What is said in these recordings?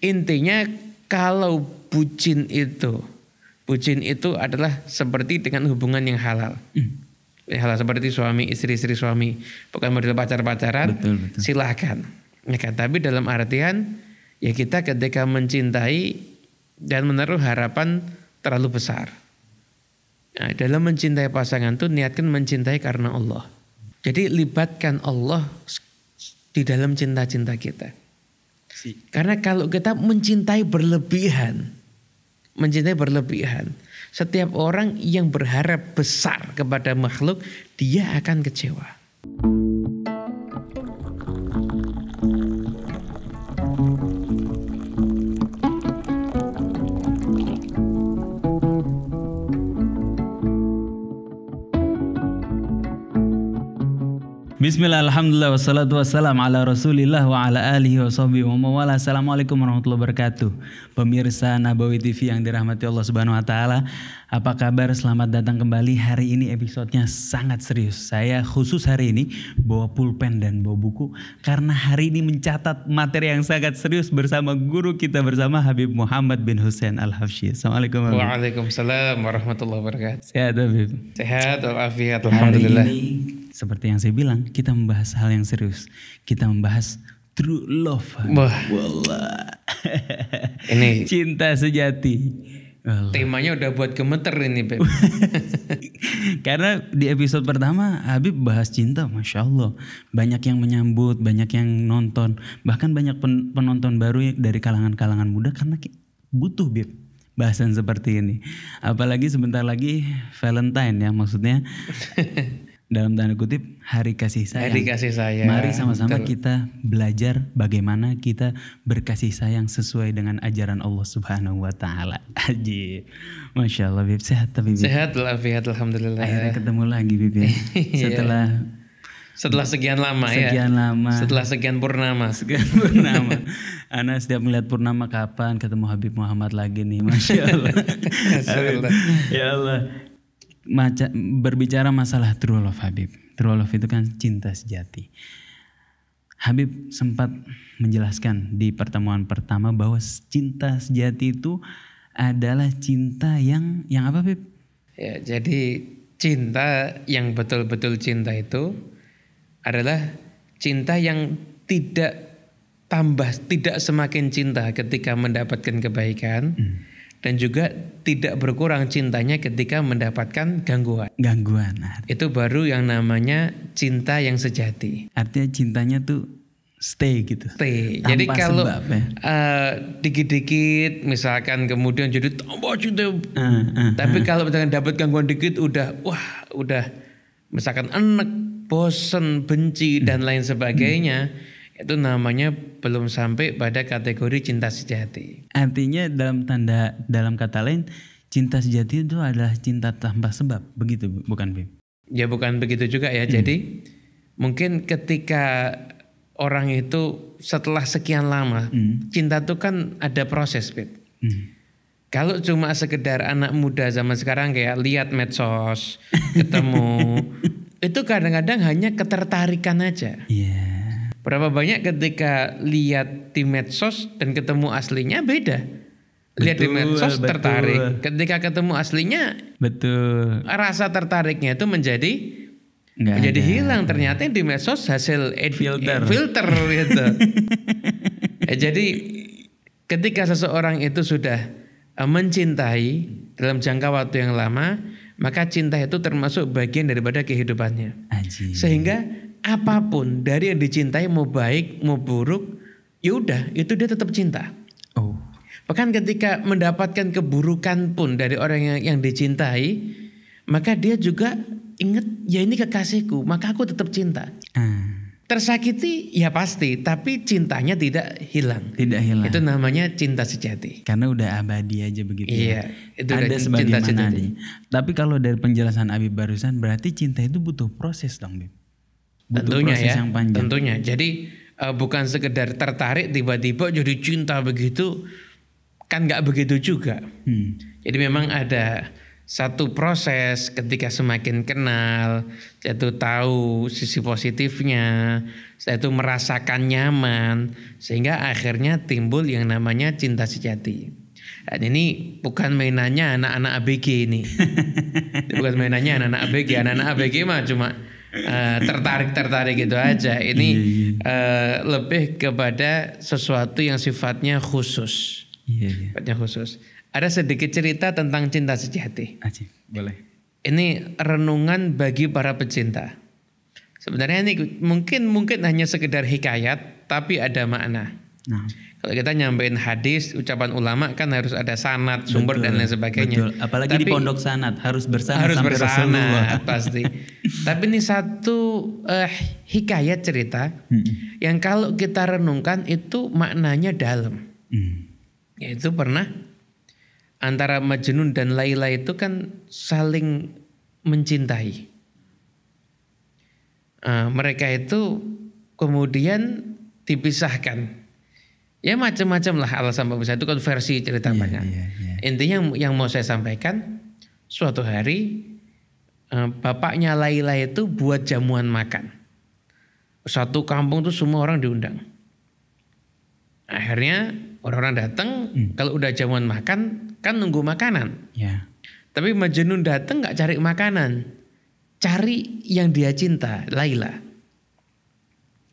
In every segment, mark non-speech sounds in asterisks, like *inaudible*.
Intinya kalau bucin itu, bucin itu adalah seperti dengan hubungan yang halal. Hmm. Halal seperti suami, istri-istri suami, bukan model pacar-pacaran. Silahkan. Ya kan? Tapi dalam artian ya kita ketika mencintai dan menaruh harapan terlalu besar. Nah, dalam mencintai pasangan tuh niatkan mencintai karena Allah. Jadi libatkan Allah di dalam cinta-cinta kita. Karena kalau kita mencintai berlebihan, mencintai berlebihan, setiap orang yang berharap besar kepada makhluk, dia akan kecewa. Bismillah, alhamdulillah, wassalatu wassalam ala rasulillah wa ala alihi wa sahbihi wa mawala. Assalamualaikum warahmatullahi wabarakatuh. Pemirsa Nabawi TV yang dirahmati Allah Subhanahu wa taala. Apa kabar? Selamat datang kembali. Hari ini episodenya sangat serius. Saya khusus hari ini bawa pulpen dan bawa buku karena hari ini mencatat materi yang sangat serius bersama guru kita bersama Habib Muhammad bin Hussein Al-Hafsyi. Assalamualaikum Waalaikumsalam warahmatullahi wabarakatuh. Sehat Habib. Sehat walafiat alhamdulillah. Hari ini seperti yang saya bilang, kita membahas hal yang serius. Kita membahas true love. Wah. ini *laughs* cinta sejati. Temanya udah buat gemeter ini, Beb. *laughs* Karena di episode pertama Habib bahas cinta, masya Allah. Banyak yang menyambut, banyak yang nonton, bahkan banyak pen penonton baru dari kalangan-kalangan muda karena butuh, Beb bahasan seperti ini. Apalagi sebentar lagi Valentine ya maksudnya *laughs* dalam tanda kutip hari kasih sayang. Hari kasih sayang. Mari sama-sama kita belajar bagaimana kita berkasih sayang sesuai dengan ajaran Allah Subhanahu wa taala. *laughs* Aji. Masya Allah Bib, sehat tapi Bib. Sehat lafiat alhamdulillah. Akhirnya ketemu lagi Bib ya. *laughs* Iya. Setelah setelah sekian lama sekian ya. Sekian lama. Setelah sekian purnama. *laughs* Sekian purnama. Ana setiap melihat purnama kapan ketemu Habib Muhammad lagi nih, masya Allah. ya Allah berbicara masalah true love Habib. True love itu kan cinta sejati. Habib sempat menjelaskan di pertemuan pertama bahwa cinta sejati itu adalah cinta yang yang apa Habib? Ya, jadi cinta yang betul-betul cinta itu adalah cinta yang tidak tambah tidak semakin cinta ketika mendapatkan kebaikan. Hmm dan juga tidak berkurang cintanya ketika mendapatkan gangguan. Gangguan. Itu baru yang namanya cinta yang sejati. Artinya cintanya tuh stay gitu. Stay. Tanpa Jadi kalau ya. uh, dikit-dikit misalkan kemudian jadi tambah cinta. Uh, uh, Tapi uh. kalau misalkan dapat gangguan dikit udah wah udah misalkan enek, bosen, benci hmm. dan lain sebagainya. Hmm itu namanya belum sampai pada kategori cinta sejati. Artinya dalam tanda dalam kata lain cinta sejati itu adalah cinta tanpa sebab, begitu bukan Bim? Ya bukan begitu juga ya. Hmm. Jadi mungkin ketika orang itu setelah sekian lama hmm. cinta itu kan ada proses, Bim. Hmm. Kalau cuma sekedar anak muda zaman sekarang kayak lihat medsos, ketemu, *laughs* itu kadang-kadang hanya ketertarikan aja. Yeah Berapa banyak ketika lihat di medsos dan ketemu aslinya beda. Lihat betul, di medsos betul. tertarik, ketika ketemu aslinya betul. Rasa tertariknya itu menjadi Nggak menjadi ada. hilang ternyata di medsos hasil ed, eh, filter, filter *laughs* gitu. ya, jadi ketika seseorang itu sudah eh, mencintai dalam jangka waktu yang lama, maka cinta itu termasuk bagian daripada kehidupannya. Aji. Sehingga apapun dari yang dicintai mau baik mau buruk ya udah itu dia tetap cinta oh bahkan ketika mendapatkan keburukan pun dari orang yang, yang dicintai maka dia juga ingat ya ini kekasihku maka aku tetap cinta hmm. tersakiti ya pasti tapi cintanya tidak hilang tidak hilang itu namanya cinta sejati karena udah abadi aja begitu ya. iya ya. itu ada sebagian cinta sejati. tapi kalau dari penjelasan Abi barusan berarti cinta itu butuh proses dong Bib tentunya ya, yang panjang. tentunya. Jadi uh, bukan sekedar tertarik tiba-tiba jadi cinta begitu, kan nggak begitu juga. Hmm. Jadi memang ada satu proses ketika semakin kenal, saya tahu sisi positifnya, saya merasakan nyaman, sehingga akhirnya timbul yang namanya cinta sejati. Dan ini bukan mainannya anak-anak ABG ini. *laughs* bukan mainannya anak-anak ABG. Anak-anak ABG mah cuma Eh, tertarik tertarik gitu aja ini yeah, yeah. Uh, lebih kepada sesuatu yang sifatnya khusus yeah, yeah. sifatnya khusus ada sedikit cerita tentang cinta sejati Aji, boleh ini renungan bagi para pecinta sebenarnya ini mungkin mungkin hanya sekedar hikayat tapi ada makna nah kalau kita nyampein hadis, ucapan ulama kan harus ada sanat, sumber betul, dan lain sebagainya. Betul. Apalagi Tapi, di pondok sanat harus bersanat harus sampai bersanat *laughs* pasti. Tapi ini satu eh, hikayat cerita hmm. yang kalau kita renungkan itu maknanya dalam. Hmm. Yaitu pernah antara Majnun dan Laila itu kan saling mencintai. Uh, mereka itu kemudian dipisahkan ya macam-macam lah alasan pemirsa itu konversi cerita yeah, banyak. Yeah, yeah. Intinya yang, yang mau saya sampaikan suatu hari eh, bapaknya Laila itu buat jamuan makan. Satu kampung tuh semua orang diundang. Akhirnya orang-orang datang, hmm. kalau udah jamuan makan kan nunggu makanan. Yeah. Tapi majenun datang nggak cari makanan, cari yang dia cinta, Laila.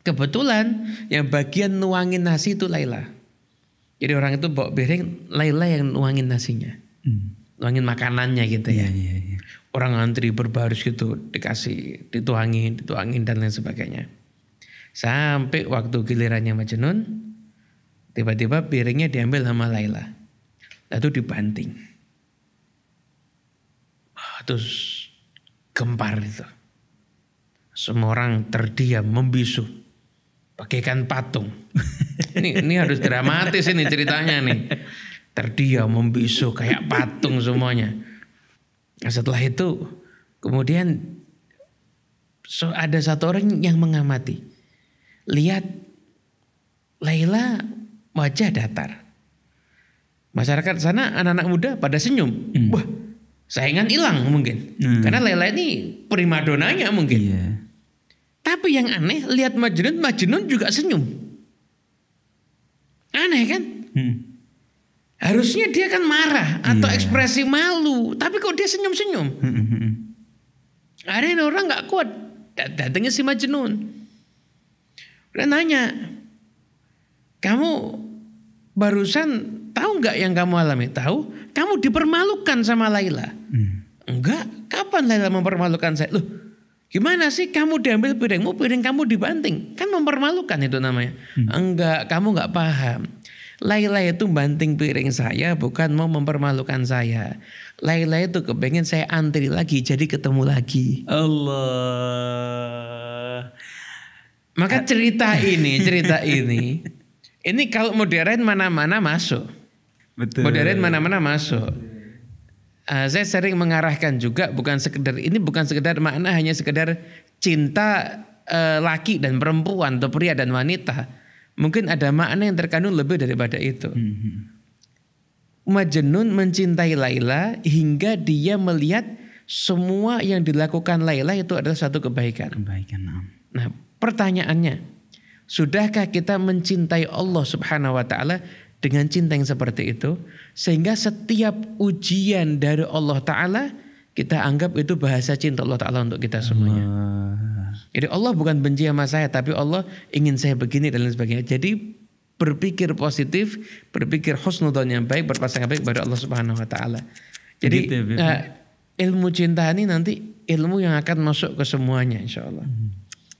Kebetulan yang bagian nuangin nasi itu Laila. Jadi orang itu bawa piring, Laila yang nuangin nasinya. Hmm. Nuangin makanannya gitu ya. Yeah, yeah, yeah. Orang antri berbaris gitu dikasih, dituangin, dituangin dan lain sebagainya. Sampai waktu gilirannya Majnun, tiba-tiba piringnya diambil sama Laila. Lalu dibanting. Ah, terus gempar itu. Semua orang terdiam, membisu bagaikan patung. ini, ini harus dramatis ini ceritanya nih. Terdiam membisu kayak patung semuanya. Nah, setelah itu kemudian so, ada satu orang yang mengamati. Lihat Laila wajah datar. Masyarakat sana anak-anak muda pada senyum. Hmm. Wah, saingan hilang mungkin. Hmm. Karena Laila ini primadonanya mungkin. Yeah tapi yang aneh, lihat Majnun, Majnun juga senyum. Aneh kan? Hmm. Harusnya dia kan marah atau yeah. ekspresi malu, tapi kok dia senyum-senyum. Hmm, hmm, hmm. Ada yang orang nggak kuat, datangnya si Majnun. Dia nanya, kamu barusan tahu nggak yang kamu alami? Tahu? Kamu dipermalukan sama Laila. Hmm. Enggak, kapan Laila mempermalukan saya? Loh, Gimana sih kamu diambil piringmu, piring kamu dibanting? Kan mempermalukan itu namanya. Hmm. Enggak, kamu enggak paham. Laila itu banting piring saya bukan mau mempermalukan saya. Laila itu kepengen saya antri lagi jadi ketemu lagi. Allah. Maka eh. cerita ini, cerita *laughs* ini. Ini kalau modern mana-mana masuk. Betul. Modern mana-mana masuk uh, saya sering mengarahkan juga bukan sekedar ini bukan sekedar makna hanya sekedar cinta uh, laki dan perempuan atau pria dan wanita. Mungkin ada makna yang terkandung lebih daripada itu. Hmm. Majnun mencintai Laila hingga dia melihat semua yang dilakukan Laila itu adalah satu kebaikan. Kebaikan. Nah, pertanyaannya, sudahkah kita mencintai Allah Subhanahu wa taala dengan cinta yang seperti itu sehingga setiap ujian dari Allah taala kita anggap itu bahasa cinta Allah taala untuk kita semuanya. Allah. Jadi Allah bukan benci sama saya tapi Allah ingin saya begini dan lain sebagainya. Jadi berpikir positif, berpikir husnudzon yang baik, berpasangan baik kepada Allah Subhanahu wa taala. Jadi ya, eh, ilmu cinta ini nanti ilmu yang akan masuk ke semuanya insya Allah. Hmm.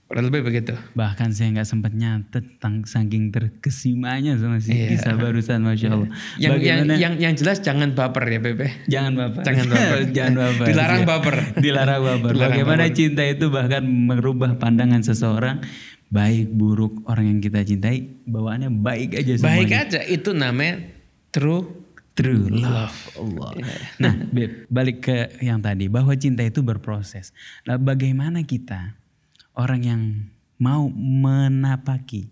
Kurang lebih begitu. Bahkan saya nggak sempat nyatet tentang saking terkesimanya sama si yeah. kisah barusan, masya iya. Allah. Yang, yang yang yang jelas jangan baper ya Bebe. Jangan baper. Jangan baper. *laughs* jangan baper. Dilarang iya. baper. Dilarang baper. Dilarang Bagaimana baper. cinta itu bahkan merubah pandangan seseorang baik buruk orang yang kita cintai bawaannya baik aja semuanya. Baik aja itu namanya true true love Allah. Iya. Nah, Beb, balik ke yang tadi bahwa cinta itu berproses. Nah, bagaimana kita orang yang mau menapaki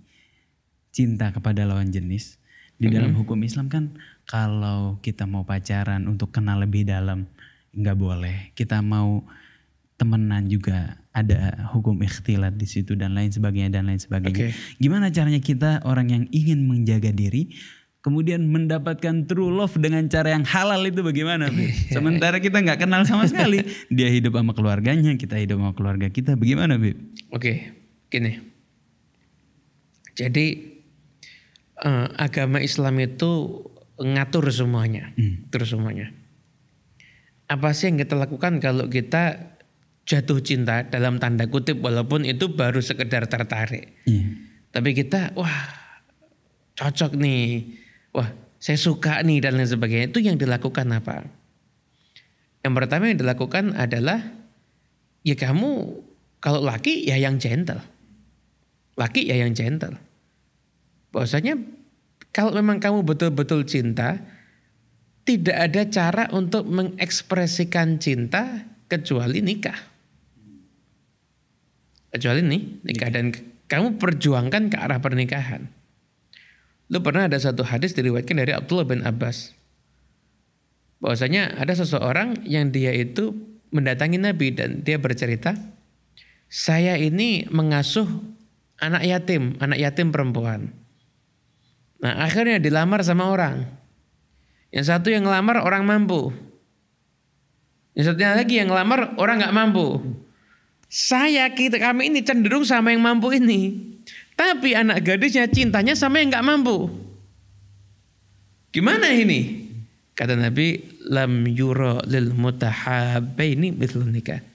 cinta kepada lawan jenis di mhm. dalam mm-hmm. hukum Islam kan kalau kita mau pacaran untuk kenal lebih dalam nggak boleh kita mau temenan juga ada hukum ikhtilat di situ dan lain sebagainya dan lain sebagainya okay. gimana caranya kita orang yang ingin menjaga diri kemudian mendapatkan true love dengan cara yang halal itu bagaimana? Bib? *laughs* Sementara kita nggak kenal sama sekali, dia hidup sama keluarganya, kita hidup sama keluarga kita, bagaimana, Bib? Oke, gini. Jadi uh, agama Islam itu ngatur semuanya, hmm. terus semuanya. Apa sih yang kita lakukan kalau kita jatuh cinta dalam tanda kutip walaupun itu baru sekedar tertarik. Hmm. Tapi kita wah cocok nih wah saya suka nih dan lain sebagainya itu yang dilakukan apa? Yang pertama yang dilakukan adalah ya kamu kalau laki ya yang gentle. Laki ya yang gentle. Bahwasanya kalau memang kamu betul-betul cinta, tidak ada cara untuk mengekspresikan cinta kecuali nikah. Kecuali nih, nikah dan kamu perjuangkan ke arah pernikahan. Lu pernah ada satu hadis diriwayatkan dari Abdullah bin Abbas. Bahwasanya ada seseorang yang dia itu mendatangi Nabi dan dia bercerita, "Saya ini mengasuh anak yatim, anak yatim perempuan." Nah, akhirnya dilamar sama orang. Yang satu yang ngelamar orang mampu. Yang satunya lagi yang ngelamar orang nggak mampu. Saya kita kami ini cenderung sama yang mampu ini. Tapi anak gadisnya cintanya sama yang nggak mampu. Gimana ini? Kata Nabi, lam yuro lil mutahabaini mithlun nikah.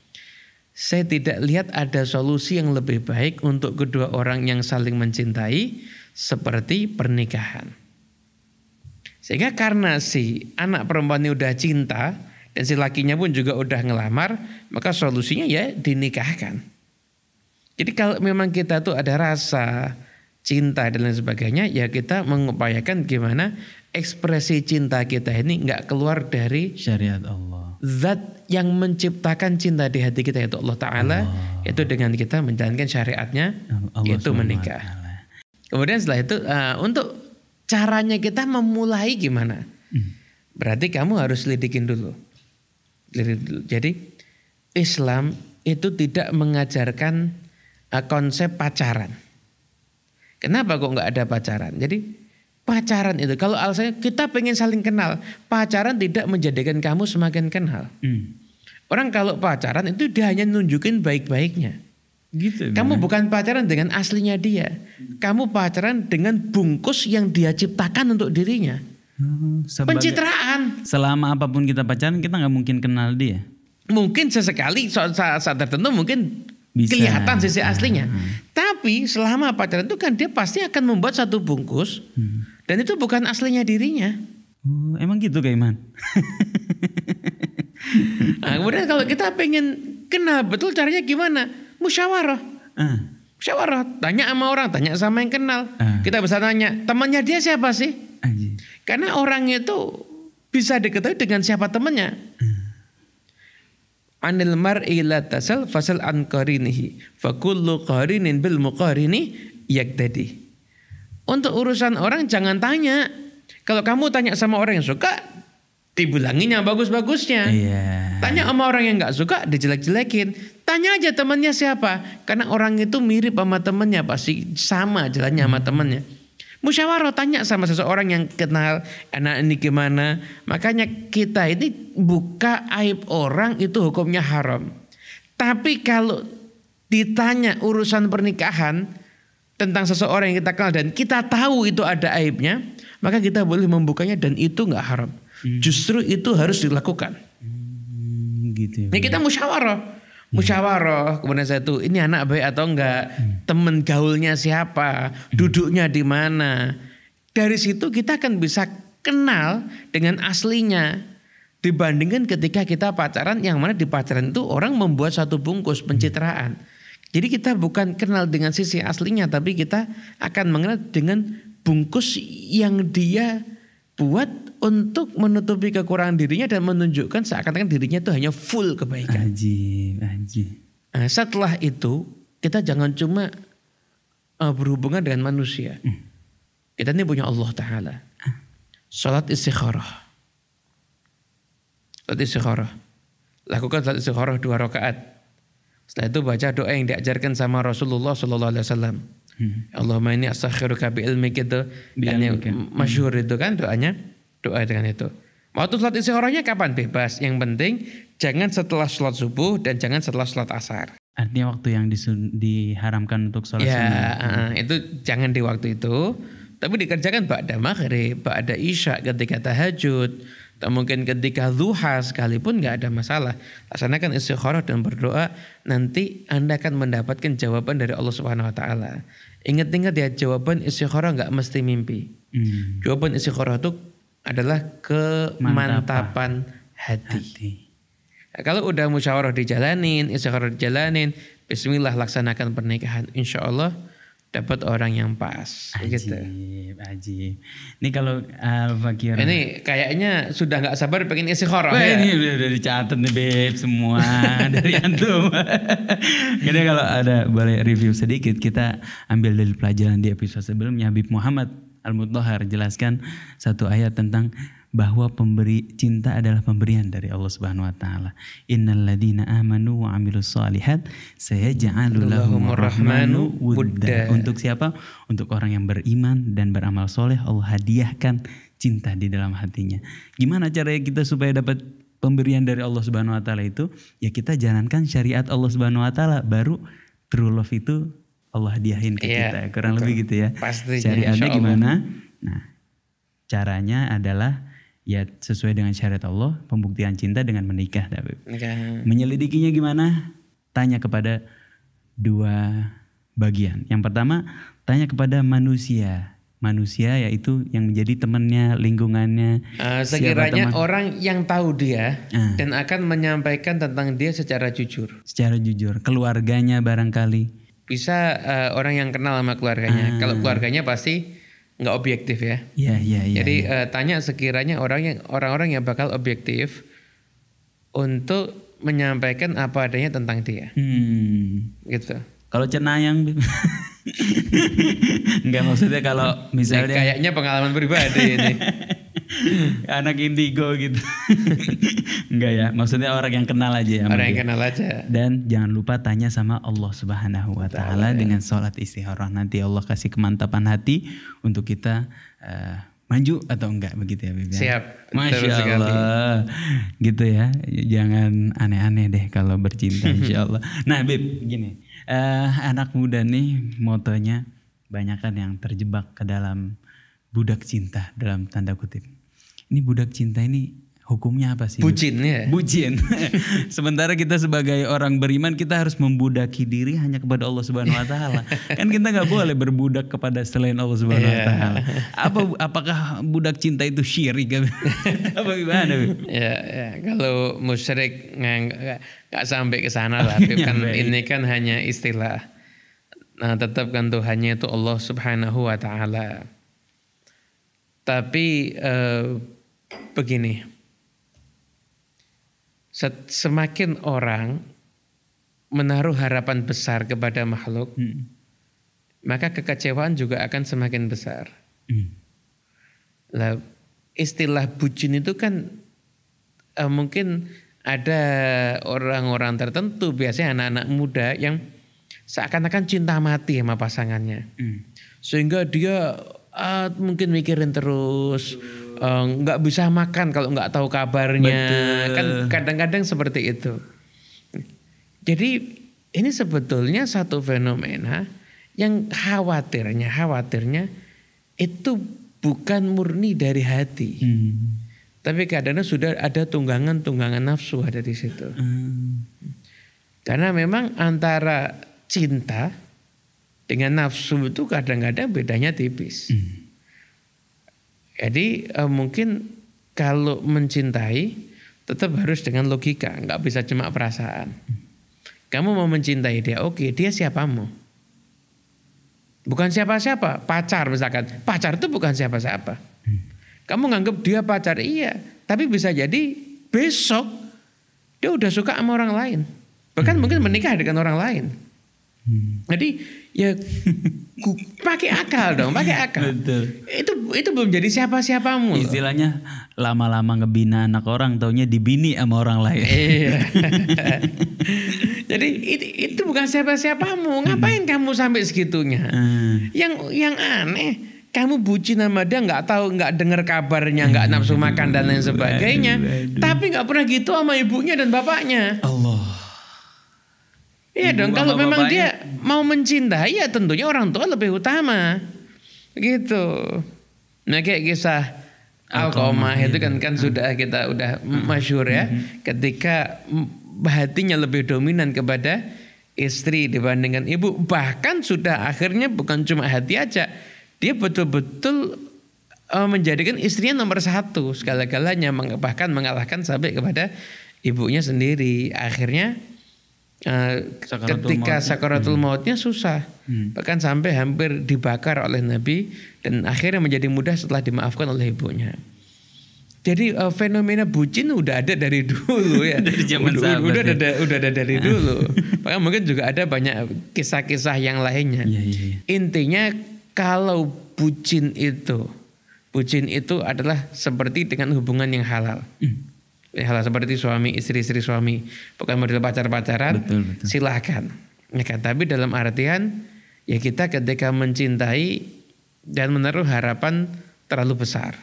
Saya tidak lihat ada solusi yang lebih baik untuk kedua orang yang saling mencintai seperti pernikahan. Sehingga karena si anak perempuan ini udah cinta dan si lakinya pun juga udah ngelamar, maka solusinya ya dinikahkan. Jadi kalau memang kita tuh ada rasa cinta dan lain sebagainya, ya kita mengupayakan gimana ekspresi cinta kita ini nggak keluar dari syariat Allah. Zat yang menciptakan cinta di hati kita yaitu Allah Taala, itu dengan kita menjalankan syariatnya, Allah itu menikah. Kemudian setelah itu uh, untuk caranya kita memulai gimana? Hmm. Berarti kamu harus lidikin dulu. Jadi Islam itu tidak mengajarkan Ah, konsep pacaran. Kenapa kok nggak ada pacaran? Jadi pacaran itu kalau alasannya kita pengen saling kenal, pacaran tidak menjadikan kamu semakin kenal. Hmm. Orang kalau pacaran itu dia hanya nunjukin baik-baiknya. Gitu. Kamu nah. bukan pacaran dengan aslinya dia. Kamu pacaran dengan bungkus yang dia ciptakan untuk dirinya. Hmm, Pencitraan. Selama apapun kita pacaran kita nggak mungkin kenal dia. Mungkin sesekali saat, saat tertentu mungkin bisa. kelihatan sisi hmm. aslinya. Hmm. Tapi selama pacaran itu kan dia pasti akan membuat satu bungkus hmm. dan itu bukan aslinya dirinya. Uh, emang gitu kayak Iman. *laughs* nah, kemudian kalau kita pengen kenal betul caranya gimana? Musyawarah. Uh. Musyawarah, tanya sama orang, tanya sama yang kenal. Uh. Kita bisa tanya, temannya dia siapa sih? Uh. Karena orang itu bisa diketahui dengan siapa temannya. Uh anil mar'i la tasal fasal an qarinihi fa kullu qarinin bil muqarini yaktadi. Untuk urusan orang jangan tanya. Kalau kamu tanya sama orang yang suka, dibilanginnya bagus-bagusnya. Yeah. Tanya sama orang yang nggak suka, dijelek-jelekin. Tanya aja temannya siapa, karena orang itu mirip sama temannya pasti sama jalannya sama temannya. Musyawarah tanya sama seseorang yang kenal anak ini gimana. Makanya kita ini buka aib orang itu hukumnya haram. Tapi kalau ditanya urusan pernikahan tentang seseorang yang kita kenal dan kita tahu itu ada aibnya, maka kita boleh membukanya dan itu nggak haram. Hmm. Justru itu harus dilakukan. Hmm, gitu ya. Nah, kita musyawarah. Hmm. musyawarah kemudian saya tuh ini anak baik atau enggak hmm. temen gaulnya siapa hmm. duduknya di mana dari situ kita akan bisa kenal dengan aslinya dibandingkan ketika kita pacaran yang mana di pacaran itu orang membuat satu bungkus hmm. pencitraan jadi kita bukan kenal dengan sisi aslinya tapi kita akan mengenal dengan bungkus yang dia buat untuk menutupi kekurangan dirinya dan menunjukkan seakan-akan dirinya itu hanya full kebaikan. Aji, aji. Nah, setelah itu kita jangan cuma uh, berhubungan dengan manusia. Hmm. Kita ini punya Allah Taala. Ah. Salat istikharah. Salat istikharah. Lakukan salat istikharah dua rakaat. Setelah itu baca doa yang diajarkan sama Rasulullah Sallallahu Alaihi Wasallam hmm. Allahumma ini asakhiruka kabi ilmi gitu. kan yang masyhur itu kan doanya doa dengan itu waktu sholat istikharahnya kapan bebas yang penting jangan setelah sholat subuh dan jangan setelah sholat asar artinya waktu yang disun, diharamkan untuk sholat ya, sunnah uh, itu jangan di waktu itu tapi dikerjakan ba'da maghrib ba'da isya ketika tahajud atau mungkin ketika duha sekalipun nggak ada masalah. Laksanakan istikharah dan berdoa, nanti Anda akan mendapatkan jawaban dari Allah Subhanahu wa taala. Ingat-ingat ya, jawaban istikharah nggak mesti mimpi. Hmm. Jawaban istikharah itu adalah kemantapan hati. hati. Nah, kalau udah musyawarah dijalanin, istikharah dijalanin, bismillah laksanakan pernikahan. Insya Allah dapat orang yang pas ajib, gitu. Ajib. Ini kalau uh, Ini kayaknya sudah nggak sabar pengen isi horor ya. Ini udah, udah dicatat nih beb semua *laughs* dari antum. Jadi kalau ada boleh review sedikit kita ambil dari pelajaran di episode sebelumnya Habib Muhammad Al-Mudhahar jelaskan satu ayat tentang bahwa pemberi cinta adalah pemberian dari Allah Subhanahu wa taala. Innalladzina amanu wa amilus solihat sayaj'alu lahum rahmanu wudda. Untuk siapa? Untuk orang yang beriman dan beramal soleh Allah hadiahkan cinta di dalam hatinya. Gimana caranya kita supaya dapat pemberian dari Allah Subhanahu wa taala itu? Ya kita jalankan syariat Allah Subhanahu wa taala baru true love itu Allah hadiahin ke yeah, kita. Kurang betul. lebih gitu ya. Pastinya, Syariatnya gimana? Nah, caranya adalah ya sesuai dengan syariat Allah pembuktian cinta dengan menikah tapi menyelidikinya gimana tanya kepada dua bagian yang pertama tanya kepada manusia manusia yaitu yang menjadi temannya lingkungannya uh, sekiranya teman. orang yang tahu dia uh. dan akan menyampaikan tentang dia secara jujur secara jujur keluarganya barangkali bisa uh, orang yang kenal sama keluarganya uh. kalau keluarganya pasti nggak objektif ya. Iya iya iya. Jadi yeah. Iya. Uh, tanya sekiranya orang yang orang-orang yang bakal objektif untuk menyampaikan apa adanya tentang dia. Hmm. Gitu. Kalau cenayang Enggak *laughs* maksudnya kalau misalnya nah, kayaknya pengalaman pribadi ini. *laughs* *laughs* anak indigo gitu *laughs* enggak ya maksudnya orang yang kenal aja ya orang yang kenal aja dan jangan lupa tanya sama Allah Subhanahu Wa Taala ya. dengan sholat istihara nanti Allah kasih kemantapan hati untuk kita uh, maju atau enggak begitu ya Bibi ya? siap masya Allah gitu ya jangan aneh-aneh deh kalau bercinta insya *laughs* Allah nah Bib gini uh, anak muda nih motonya banyakan yang terjebak ke dalam budak cinta dalam tanda kutip ini budak cinta ini hukumnya apa sih? Bucin ya. Bucin. *laughs* Sementara kita sebagai orang beriman kita harus membudaki diri hanya kepada Allah Subhanahu wa taala. *laughs* kan kita nggak boleh berbudak kepada selain Allah Subhanahu wa iya. taala. *laughs* Apa apakah budak cinta itu syirik apa gimana? ya, ya, kalau musyrik nggak sampai ke sana lah. Oh, kan ini kan hanya istilah. Nah, tetap kan Tuhannya itu Allah Subhanahu wa taala. Tapi uh, begini. Semakin orang menaruh harapan besar kepada makhluk, hmm. maka kekecewaan juga akan semakin besar. Hmm. Nah, istilah bucin itu kan eh, mungkin ada orang-orang tertentu, biasanya anak-anak muda yang seakan-akan cinta mati sama pasangannya, hmm. sehingga dia eh, mungkin mikirin terus. Hmm Eh, nggak uh, bisa makan kalau nggak tahu kabarnya Betul. kan kadang-kadang seperti itu jadi ini sebetulnya satu fenomena yang khawatirnya khawatirnya itu bukan murni dari hati hmm. tapi kadang-kadang sudah ada tunggangan-tunggangan nafsu ada di situ hmm. karena memang antara cinta dengan nafsu itu kadang-kadang bedanya tipis hmm. Jadi uh, mungkin kalau mencintai tetap harus dengan logika, nggak bisa cuma perasaan. Kamu mau mencintai dia, oke, okay, dia siapamu? Bukan siapa-siapa, pacar misalkan. Pacar itu bukan siapa-siapa. Kamu nganggap dia pacar, iya. Tapi bisa jadi besok dia udah suka sama orang lain. Bahkan mungkin menikah dengan orang lain. Hmm. Jadi ya pakai akal dong, pakai akal. Betul. Itu itu belum jadi siapa-siapamu. Istilahnya lama-lama ngebina anak orang taunya dibini sama orang lain. Iya. *laughs* jadi itu, itu bukan siapa-siapamu. Hmm. Ngapain hmm. kamu sampai segitunya? Hmm. Yang yang aneh kamu bucin sama dia nggak tahu nggak dengar kabarnya nggak nafsu makan dan lain sebagainya aduh, aduh. tapi nggak pernah gitu sama ibunya dan bapaknya Allah Iya hmm, dong, kalau memang dia mau mencintai ya tentunya orang tua lebih utama. Gitu. Nah kayak kisah Alkomah itu kan iya. kan sudah kita udah hmm. masyur ya. Hmm. Ketika hatinya lebih dominan kepada istri dibandingkan ibu. Bahkan sudah akhirnya bukan cuma hati aja. Dia betul-betul e, menjadikan istrinya nomor satu segala-galanya. Bahkan mengalahkan sampai kepada ibunya sendiri. Akhirnya Eh, sakaratul ketika maut. sakaratul hmm. mautnya susah hmm. bahkan sampai hampir dibakar oleh Nabi dan akhirnya menjadi mudah setelah dimaafkan oleh ibunya jadi uh, fenomena bucin udah ada dari *laughs* dulu ya dari zaman udah, sahabat udah, ya. ada, udah ada dari ah. dulu *laughs* bahkan mungkin juga ada banyak kisah-kisah yang lainnya Ya, ya, ya. intinya kalau bucin itu bucin itu adalah seperti dengan hubungan yang halal hmm Ya, hal seperti suami istri-istri suami bukan model pacar-pacaran betul, betul. silahkan ya kan tapi dalam artian ya kita ketika mencintai dan menaruh harapan terlalu besar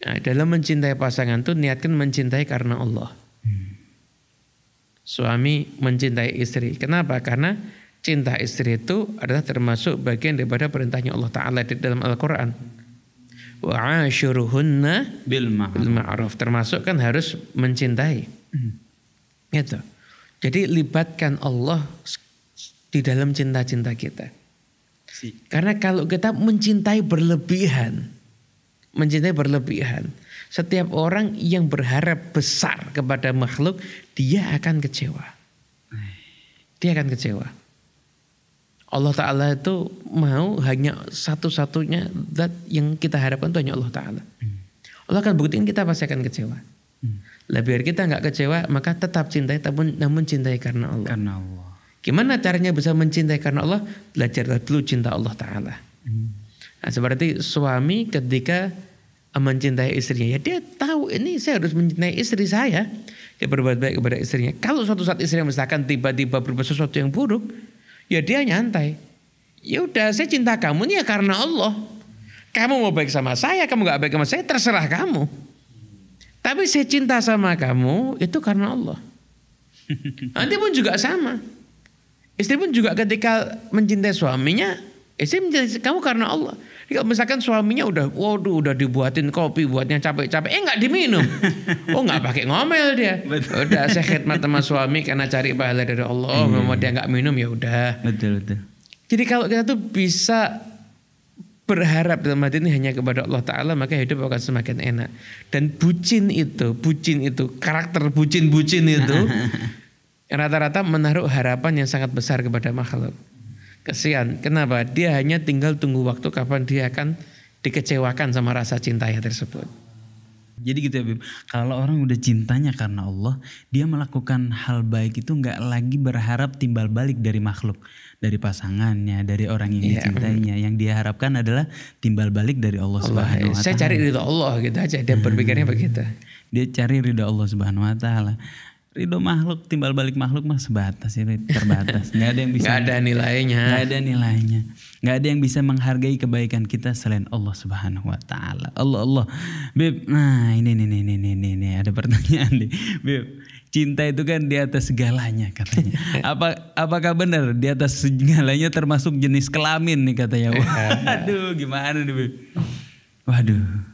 nah, dalam mencintai pasangan tuh niatkan mencintai karena Allah hmm. suami mencintai istri kenapa karena cinta istri itu adalah termasuk bagian daripada perintahnya Allah Taala di dalam Al-Quran wa bil ma'ruf termasuk kan harus mencintai hmm. gitu jadi libatkan Allah di dalam cinta-cinta kita si. karena kalau kita mencintai berlebihan mencintai berlebihan setiap orang yang berharap besar kepada makhluk dia akan kecewa eh. dia akan kecewa Allah Ta'ala itu mau hanya satu-satunya zat yang kita harapkan itu hanya Allah Ta'ala. Hmm. Allah akan buktikan kita pasti akan kecewa. Hmm. Lah biar kita nggak kecewa maka tetap cintai namun, namun cintai karena Allah. Karena Allah. Gimana caranya bisa mencintai karena Allah? Belajar dulu cinta Allah Ta'ala. Hmm. Nah, seperti suami ketika mencintai istrinya, ya dia tahu ini saya harus mencintai istri saya. Dia berbuat baik kepada istrinya. Kalau suatu saat istrinya misalkan tiba-tiba berbuat sesuatu yang buruk, ya dia nyantai. Ya udah saya cinta kamu ini ya karena Allah. Kamu mau baik sama saya, kamu gak baik sama saya, terserah kamu. Tapi saya cinta sama kamu itu karena Allah. *laughs* Nanti pun juga sama. Istri pun juga ketika mencintai suaminya, istri mencintai kamu karena Allah. Ya, misalkan suaminya udah, waduh udah dibuatin kopi buatnya capek-capek, eh nggak diminum. *laughs* Oh nggak pakai ngomel dia. Udah saya khidmat sama suami karena cari pahala dari Allah. Hmm. Mau dia nggak minum ya udah. Betul betul. Jadi kalau kita tuh bisa berharap dalam hati ini hanya kepada Allah Ta'ala maka hidup akan semakin enak dan bucin itu bucin itu karakter bucin-bucin itu *laughs* rata-rata menaruh harapan yang sangat besar kepada makhluk Kesian. Kenapa? Dia hanya tinggal tunggu waktu kapan dia akan dikecewakan sama rasa cintanya tersebut. Jadi gitu ya Bim, kalau orang udah cintanya karena Allah, dia melakukan hal baik itu nggak lagi berharap timbal balik dari makhluk, dari pasangannya, dari orang yang yeah. dicintainya. Yang dia harapkan adalah timbal balik dari Allah, Allah Subhanahu Wa Taala. Iya. Saya cari ridho Allah gitu aja, dia hmm. berpikirnya begitu. Dia cari ridho Allah Subhanahu Wa Taala ridho makhluk timbal balik makhluk mah sebatas ya, ini terbatas nggak ada yang bisa nggak ada nilainya nggak ada nilainya nggak ada yang bisa menghargai kebaikan kita selain Allah Subhanahu Wa Taala Allah Allah beb nah ini ini ini ini ini ini. ada pertanyaan nih beb cinta itu kan di atas segalanya katanya *laughs* apa apakah benar di atas segalanya termasuk jenis kelamin nih katanya iya. waduh gimana nih beb waduh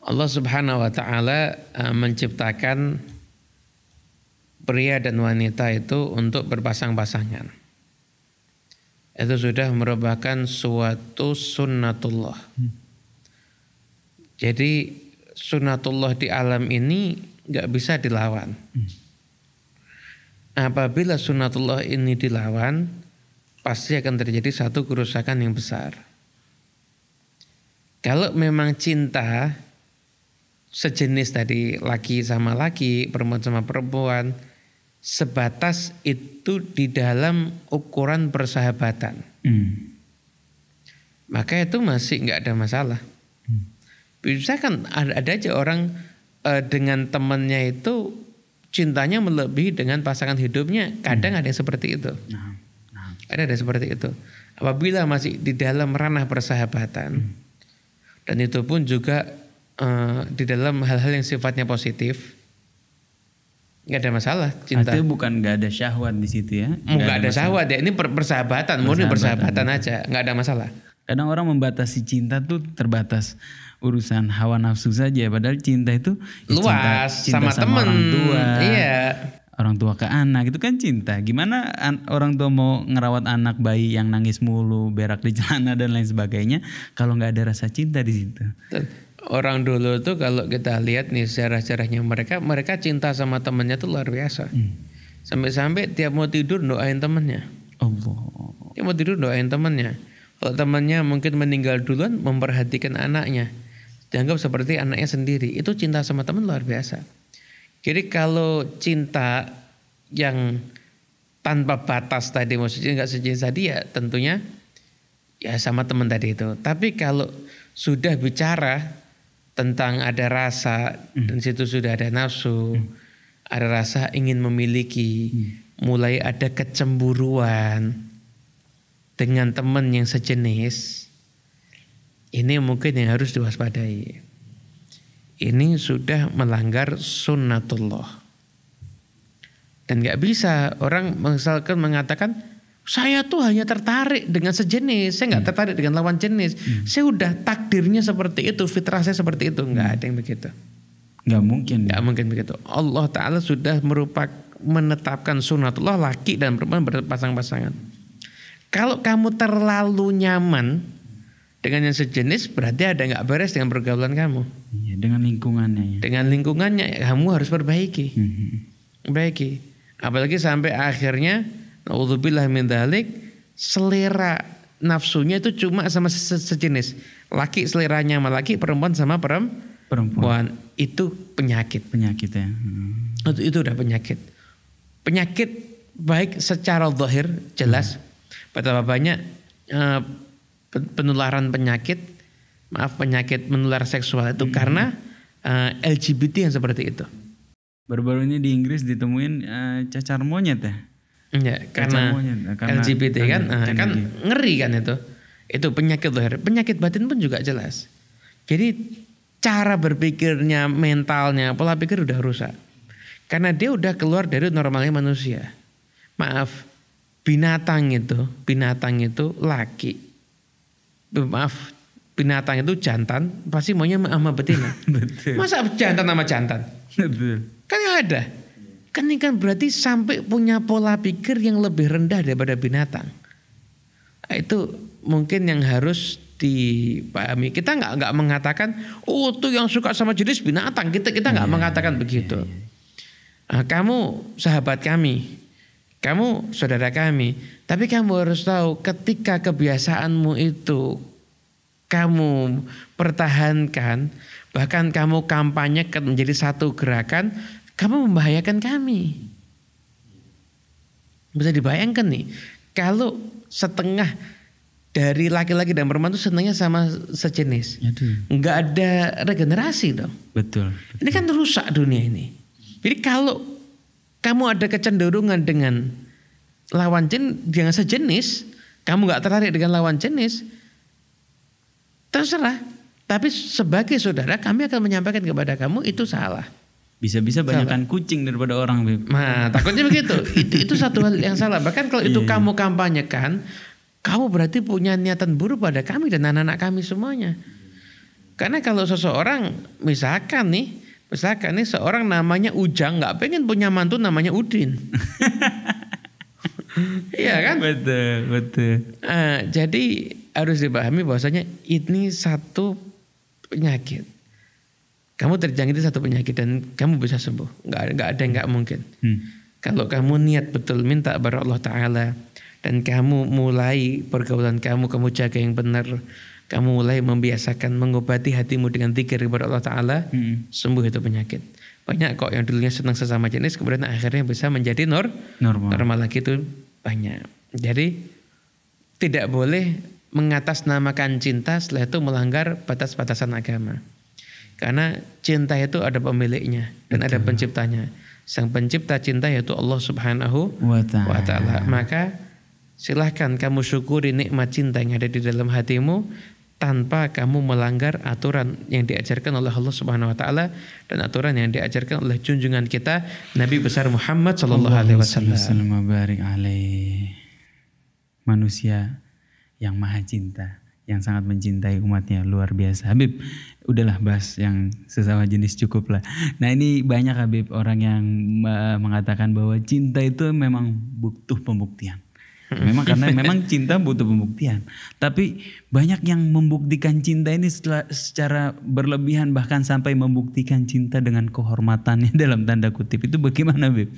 Allah Subhanahu Wa Taala eh, menciptakan pria dan wanita itu untuk berpasang-pasangan. Itu sudah merupakan suatu sunnatullah. Jadi sunnatullah di alam ini nggak bisa dilawan. Apabila sunnatullah ini dilawan, pasti akan terjadi satu kerusakan yang besar. Kalau memang cinta sejenis tadi laki sama laki, perempuan sama perempuan, sebatas itu di dalam ukuran persahabatan. Hmm. Maka itu masih nggak ada masalah. Hmm. Bisa kan ada, aja orang uh, dengan temannya itu cintanya melebihi dengan pasangan hidupnya. Kadang hmm. ada yang seperti itu. Nah, nah. Ada ada seperti itu. Apabila masih di dalam ranah persahabatan hmm. dan itu pun juga uh, di dalam hal-hal yang sifatnya positif nggak ada masalah cinta. Artinya bukan nggak ada syahwat di situ ya? nggak ada, ada syahwat ya. Ini persahabatan, murni persahabatan ya. aja. nggak ada masalah. Kadang orang membatasi cinta tuh terbatas urusan hawa nafsu saja. Padahal cinta itu ya luas cinta, cinta sama, sama temen. Orang tua, iya. Orang tua ke anak itu kan cinta. Gimana orang tua mau ngerawat anak bayi yang nangis mulu, berak di celana dan lain sebagainya, kalau nggak ada rasa cinta di situ orang dulu tuh kalau kita lihat nih sejarah-sejarahnya mereka, mereka cinta sama temannya tuh luar biasa. sampai hmm. Sampai-sampai tiap mau tidur doain temannya. Allah. Tiap mau tidur doain temannya. Kalau temannya mungkin meninggal duluan memperhatikan anaknya. Dianggap seperti anaknya sendiri. Itu cinta sama teman luar biasa. Jadi kalau cinta yang tanpa batas tadi maksudnya nggak sejenis tadi ya tentunya ya sama teman tadi itu. Tapi kalau sudah bicara tentang ada rasa hmm. dan situ sudah ada nafsu, hmm. ada rasa ingin memiliki, hmm. mulai ada kecemburuan dengan teman yang sejenis. Ini mungkin yang harus diwaspadai. Ini sudah melanggar sunnatullah. Dan nggak bisa orang misalkan mengatakan saya tuh hanya tertarik dengan sejenis, saya nggak hmm. tertarik dengan lawan jenis. Hmm. Saya udah takdirnya seperti itu, fitrah saya seperti itu, nggak hmm. ada yang begitu. Nggak mungkin. Nggak mungkin begitu. Allah Taala sudah merupakan menetapkan sunatullah laki dan perempuan berpasang-pasangan. Kalau kamu terlalu nyaman dengan yang sejenis, berarti ada nggak beres dengan pergaulan kamu. Iya, dengan lingkungannya. Ya. Dengan lingkungannya, kamu harus perbaiki, hmm. hmm, hmm. perbaiki. Apalagi sampai akhirnya Naudzubillah min dalik, selera nafsunya itu cuma sama sejenis. Laki seleranya sama laki, perempuan sama perempuan. Perempuan itu penyakit. Penyakit ya. Hmm. Itu, itu udah penyakit. Penyakit baik secara zahir jelas hmm. betapa banyak uh, penularan penyakit maaf penyakit menular seksual itu hmm. karena uh, eh, LGBT yang seperti itu. Baru-baru ini di Inggris ditemuin uh, cacar monyet ya Ya, karena eh, karena LGBT kan, eh, kan, kan ngeri kan itu. Itu penyakit lahir, penyakit batin pun juga jelas. Jadi cara berpikirnya, mentalnya, pola pikir udah rusak. Karena dia udah keluar dari normalnya manusia. Maaf, binatang itu, binatang itu laki. Maaf, binatang itu jantan, pasti maunya sama betina. *laughs* Masa jantan sama jantan? Betul. Kan ada. Kan ini kan berarti sampai punya pola pikir yang lebih rendah daripada binatang. Nah, itu mungkin yang harus dipahami. Kita nggak nggak mengatakan, oh itu yang suka sama jenis binatang. Kita kita nggak iya, mengatakan iya, begitu. Iya. nah, kamu sahabat kami, kamu saudara kami. Tapi kamu harus tahu ketika kebiasaanmu itu kamu pertahankan, bahkan kamu kampanyekan menjadi satu gerakan, kamu membahayakan kami. Bisa dibayangkan nih, kalau setengah dari laki-laki dan perempuan itu setengahnya sama sejenis. nggak ada regenerasi dong. Betul, betul. Ini kan rusak dunia ini. Jadi kalau kamu ada kecenderungan dengan lawan jenis, yang sejenis, kamu nggak tertarik dengan lawan jenis, terserah. Tapi sebagai saudara kami akan menyampaikan kepada kamu itu salah bisa-bisa banyakkan kucing daripada orang Beb. Nah, takutnya begitu. *laughs* itu itu satu hal yang salah. Bahkan kalau itu yeah. kamu kampanyekan, kamu berarti punya niatan buruk pada kami dan anak-anak kami semuanya. Karena kalau seseorang misalkan nih, misalkan nih seorang namanya Ujang nggak pengen punya mantu namanya Udin. *laughs* Iya kan? Betul, betul. Nah, jadi harus dipahami bahwasanya ini satu penyakit kamu terjangkiti satu penyakit dan kamu bisa sembuh. Nggak, ada yang nggak mungkin. Hmm. Kalau kamu niat betul minta kepada Allah Ta'ala dan kamu mulai pergaulan kamu, kamu jaga yang benar, kamu mulai membiasakan mengobati hatimu dengan zikir kepada Allah Ta'ala, hmm. sembuh itu penyakit. Banyak kok yang dulunya senang sesama jenis, kemudian akhirnya bisa menjadi nor, normal. normal lagi itu banyak. Jadi tidak boleh mengatasnamakan cinta setelah itu melanggar batas-batasan agama. Karena cinta itu ada pemiliknya dan Betul. ada penciptanya. Sang pencipta cinta yaitu Allah Subhanahu wa taala. Maka silahkan kamu syukuri nikmat cinta yang ada di dalam hatimu tanpa kamu melanggar aturan yang diajarkan oleh Allah Subhanahu wa taala dan aturan yang diajarkan oleh junjungan kita Nabi besar Muhammad sallallahu alaihi wasallam. Manusia yang maha cinta yang sangat mencintai umatnya luar biasa. Habib, udahlah bahas yang sesama jenis cukup lah. Nah ini banyak Habib orang yang mengatakan bahwa cinta itu memang butuh pembuktian. Hmm. Memang karena *laughs* memang cinta butuh pembuktian. Tapi banyak yang membuktikan cinta ini setelah, secara berlebihan bahkan sampai membuktikan cinta dengan kehormatannya *laughs* dalam tanda kutip itu bagaimana Habib?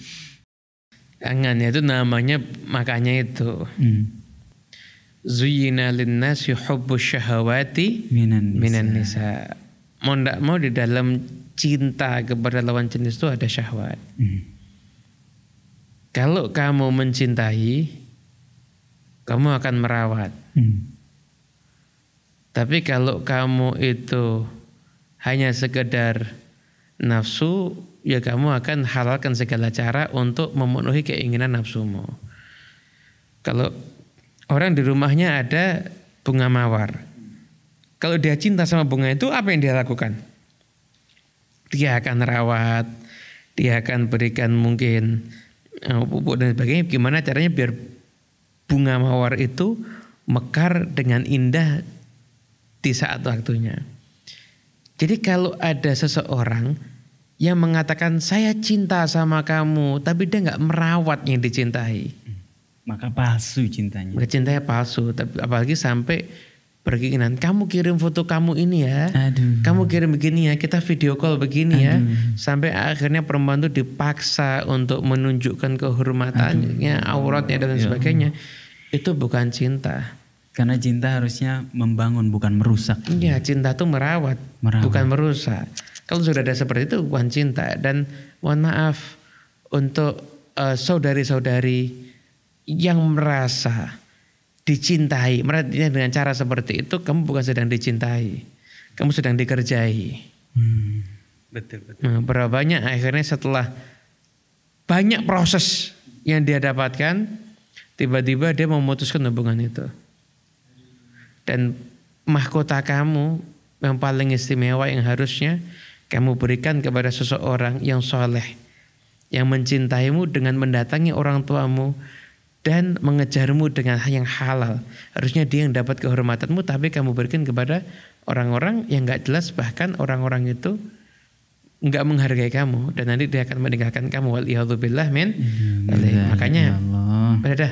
Jangan itu namanya makanya itu. Hmm zuyina linnasi hubbu syahawati minan nisa. Minan nisa. Mau tidak mau di dalam cinta kepada lawan jenis itu ada syahwat. Hmm. Kalau kamu mencintai, kamu akan merawat. Hmm. Tapi kalau kamu itu hanya sekedar nafsu, ya kamu akan halalkan segala cara untuk memenuhi keinginan nafsumu. Kalau orang di rumahnya ada bunga mawar. Kalau dia cinta sama bunga itu apa yang dia lakukan? Dia akan rawat, dia akan berikan mungkin eh, pupuk dan sebagainya. Gimana caranya biar bunga mawar itu mekar dengan indah di saat waktunya. Jadi kalau ada seseorang yang mengatakan saya cinta sama kamu, tapi dia nggak merawat yang dicintai, maka palsu cintanya. Bercintanya palsu, tapi apalagi sampai pergi nanti. kamu kirim foto kamu ini ya, Aduh. kamu kirim begini ya, kita video call begini ya. Aduh. ya, sampai akhirnya perempuan itu dipaksa untuk menunjukkan kehormatannya, auratnya dan Aduh. Ya sebagainya, itu bukan cinta. Karena cinta harusnya membangun bukan merusak. Iya, cinta tuh merawat, merawat, bukan merusak. Kalau sudah ada seperti itu bukan cinta dan mohon maaf untuk uh, saudari-saudari yang merasa dicintai, merasa dengan cara seperti itu, kamu bukan sedang dicintai, kamu sedang dikerjai. Hmm. Betul, betul. Nah, berapa banyak akhirnya setelah banyak proses yang dia dapatkan, tiba-tiba dia memutuskan hubungan itu. Dan mahkota kamu yang paling istimewa yang harusnya kamu berikan kepada seseorang yang soleh, yang mencintaimu dengan mendatangi orang tuamu, dan mengejarmu dengan yang halal. Harusnya dia yang dapat kehormatanmu, tapi kamu berikan kepada orang-orang yang nggak jelas, bahkan orang-orang itu nggak menghargai kamu dan nanti dia akan meninggalkan kamu. Waliyahudzubillah min. Makanya, berada. Ya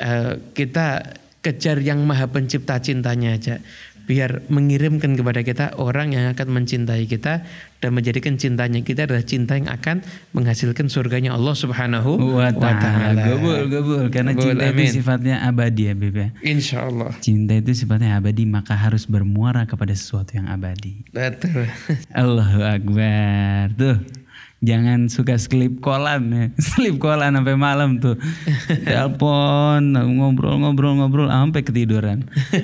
eh, kita kejar yang maha pencipta cintanya aja biar mengirimkan kepada kita orang yang akan mencintai kita dan menjadikan cintanya kita adalah cinta yang akan menghasilkan surganya Allah Subhanahu wa taala. Gobul, gobul karena gubul, cinta amin. itu sifatnya abadi ya Beb ya. Insya Allah. Cinta itu sifatnya abadi maka harus bermuara kepada sesuatu yang abadi. Betul. Allahu Akbar. Tuh jangan suka sleep callan ya. sleep *laughs* callan sampai malam tuh. Telepon, ya ngobrol-ngobrol-ngobrol sampai ketiduran.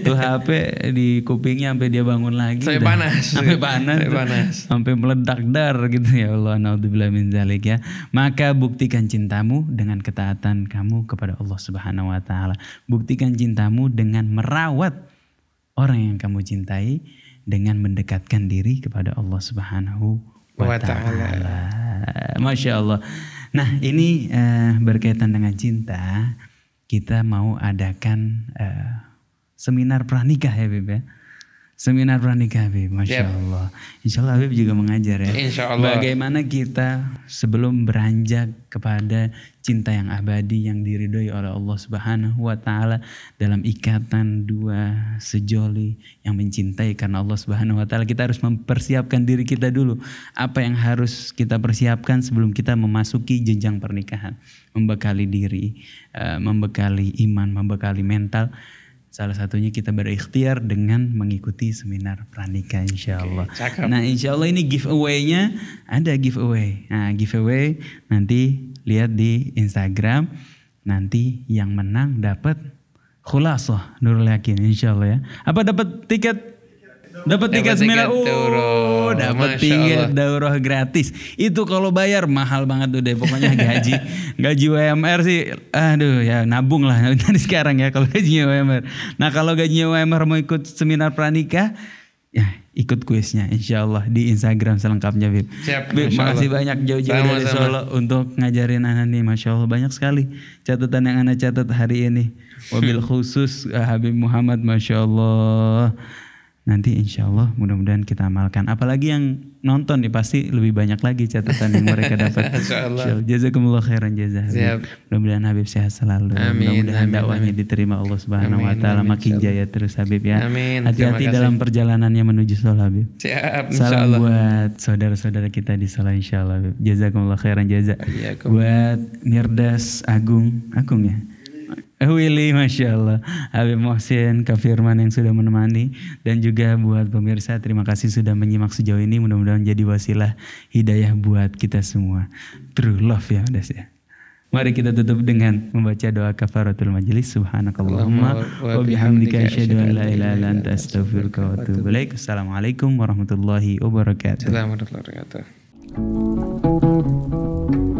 Tuh HP di kupingnya sampai dia bangun lagi. Sampai *laughs* panas. Sampai panas. Sampai meledak dar gitu ya Allah. Nauzubillah min zalik ya. Maka buktikan cintamu dengan ketaatan kamu kepada Allah Subhanahu wa taala. Buktikan cintamu dengan merawat orang yang kamu cintai dengan mendekatkan diri kepada Allah Subhanahu wa ta'ala. Masya Allah. Nah ini uh, berkaitan dengan cinta, kita mau adakan uh, seminar pranikah ya Beb ya? seminar pranikah Habib, masya yep. Allah. Insya Allah Habib juga mengajar ya. Insya Allah. Bagaimana kita sebelum beranjak kepada cinta yang abadi yang diridhoi oleh Allah Subhanahu Wa Taala dalam ikatan dua sejoli yang mencintai karena Allah Subhanahu Wa Taala kita harus mempersiapkan diri kita dulu. Apa yang harus kita persiapkan sebelum kita memasuki jenjang pernikahan, membekali diri, eh, membekali iman, membekali mental Salah satunya kita berikhtiar dengan mengikuti seminar pranikah insya Allah. Okay, nah insya Allah ini giveaway-nya ada giveaway. Nah giveaway nanti lihat di Instagram. Nanti yang menang dapat khulasah Nurul Yakin insya Allah ya. Apa dapat tiket Dapat tiket sembilan. puluh, oh, dapat tiket daurah gratis. Itu kalau bayar mahal banget tuh, deh pokoknya gaji *laughs* gaji WMR sih. Aduh ya nabung lah nanti *laughs* sekarang ya kalau gajinya WMR. Nah kalau gajinya WMR mau ikut seminar pranikah ya ikut kuisnya insya Allah di Instagram selengkapnya Bib. Siap, Bib makasih banyak jauh-jauh dari Solo untuk ngajarin Ana nih Masya Allah banyak sekali catatan yang Ana catat hari ini. Wabil khusus eh, Habib Muhammad Masya Allah nanti insya Allah mudah-mudahan kita amalkan. Apalagi yang nonton nih pasti lebih banyak lagi catatan yang mereka *laughs* dapat. Jazakumullah khairan jazah. Mudah-mudahan Habib sehat selalu. Mudah-mudahan dakwahnya diterima Allah Subhanahu wa taala makin jaya terus Habib ya. Hati-hati dalam perjalanannya menuju Solo Habib. Siap, Salam buat saudara-saudara kita di Solo insya Allah Jazakumullah khairan jazah. Iya, buat Nirdas Agung, Agung ya Willy, Masya Allah. Habib Mohsin, Kak Firman yang sudah menemani. Dan juga buat pemirsa, terima kasih sudah menyimak sejauh ini. Mudah-mudahan jadi wasilah hidayah buat kita semua. True love ya, Des ya. Mari kita tutup dengan membaca doa kafaratul majelis. Subhanakallahumma wa bihamdika asyhadu an la ilaha illa anta astaghfiruka wa atubu ilaik. Assalamualaikum warahmatullahi wabarakatuh. Assalamualaikum warahmatullahi wabarakatuh.